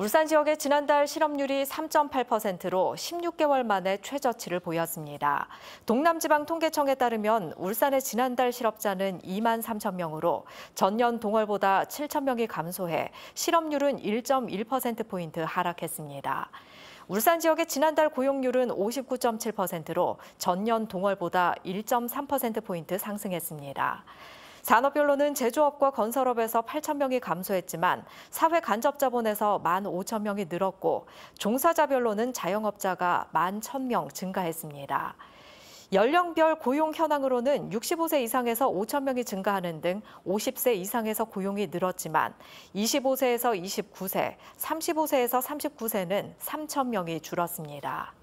울산 지역의 지난달 실업률이 3.8%로 16개월 만에 최저치를 보였습니다. 동남지방통계청에 따르면 울산의 지난달 실업자는 2만 3천 명으로 전년 동월보다 7천 명이 감소해 실업률은 1.1%포인트 하락했습니다. 울산 지역의 지난달 고용률은 59.7%로 전년 동월보다 1.3%포인트 상승했습니다. 산업별로는 제조업과 건설업에서 8천 명이 감소했지만 사회 간접 자본에서 1만 5천 명이 늘었고 종사자별로는 자영업자가 1만 1천 명 증가했습니다. 연령별 고용 현황으로는 65세 이상에서 5천 명이 증가하는 등 50세 이상에서 고용이 늘었지만 25세에서 29세, 35세에서 39세는 3천 명이 줄었습니다.